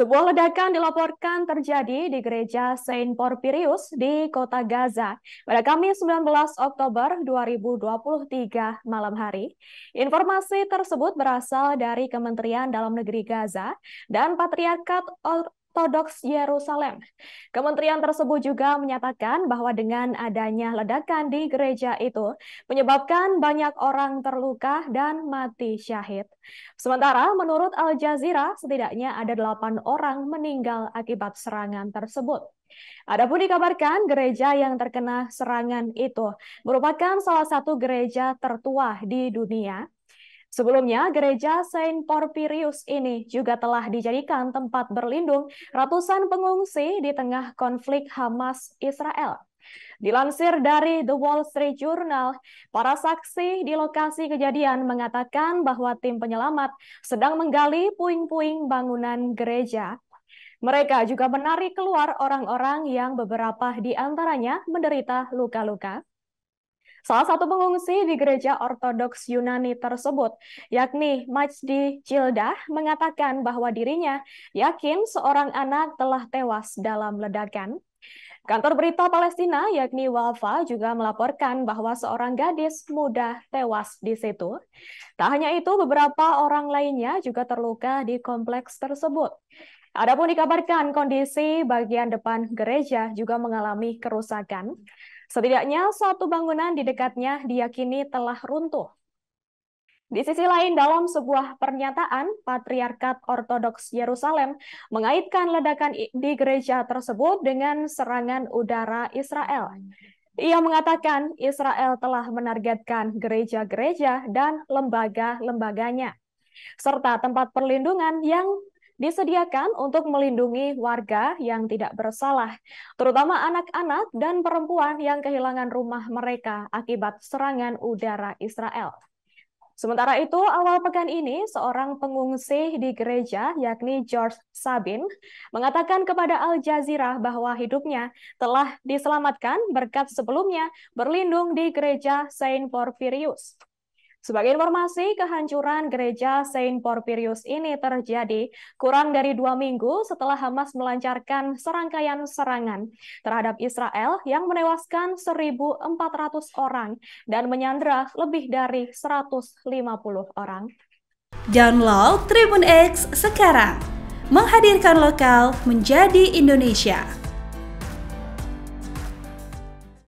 Sebuah ledakan dilaporkan terjadi di gereja Saint Porphyrius di kota Gaza pada Kamis 19 Oktober 2023 malam hari. Informasi tersebut berasal dari Kementerian Dalam Negeri Gaza dan Patriarkat Ortodoks Yerusalem. Kementerian tersebut juga menyatakan bahwa dengan adanya ledakan di gereja itu menyebabkan banyak orang terluka dan mati syahid. Sementara menurut Al Jazeera setidaknya ada delapan orang meninggal akibat serangan tersebut. Adapun dikabarkan gereja yang terkena serangan itu merupakan salah satu gereja tertua di dunia Sebelumnya, gereja Saint Porphyrius ini juga telah dijadikan tempat berlindung ratusan pengungsi di tengah konflik Hamas-Israel. Dilansir dari The Wall Street Journal, para saksi di lokasi kejadian mengatakan bahwa tim penyelamat sedang menggali puing-puing bangunan gereja mereka juga menarik keluar orang-orang yang beberapa di antaranya menderita luka-luka Salah satu pengungsi di gereja Ortodoks Yunani tersebut, yakni Majdi Cildah, mengatakan bahwa dirinya yakin seorang anak telah tewas dalam ledakan. Kantor berita Palestina, yakni Walfa, juga melaporkan bahwa seorang gadis muda tewas di situ. Tak hanya itu, beberapa orang lainnya juga terluka di kompleks tersebut. Adapun dikabarkan kondisi bagian depan gereja juga mengalami kerusakan. Setidaknya suatu bangunan di dekatnya diyakini telah runtuh. Di sisi lain, dalam sebuah pernyataan, Patriarkat Ortodoks Yerusalem mengaitkan ledakan di gereja tersebut dengan serangan udara Israel. Ia mengatakan Israel telah menargetkan gereja-gereja dan lembaga-lembaganya, serta tempat perlindungan yang disediakan untuk melindungi warga yang tidak bersalah, terutama anak-anak dan perempuan yang kehilangan rumah mereka akibat serangan udara Israel. Sementara itu, awal pekan ini, seorang pengungsi di gereja, yakni George Sabin, mengatakan kepada Al Jazeera bahwa hidupnya telah diselamatkan berkat sebelumnya berlindung di gereja Saint Porphyrius. Sebagai informasi, kehancuran gereja Saint Porphyrius ini terjadi kurang dari dua minggu setelah Hamas melancarkan serangkaian serangan terhadap Israel yang menewaskan 1.400 orang dan menyandra lebih dari 150 orang. Download Tribun X sekarang, menghadirkan lokal menjadi Indonesia.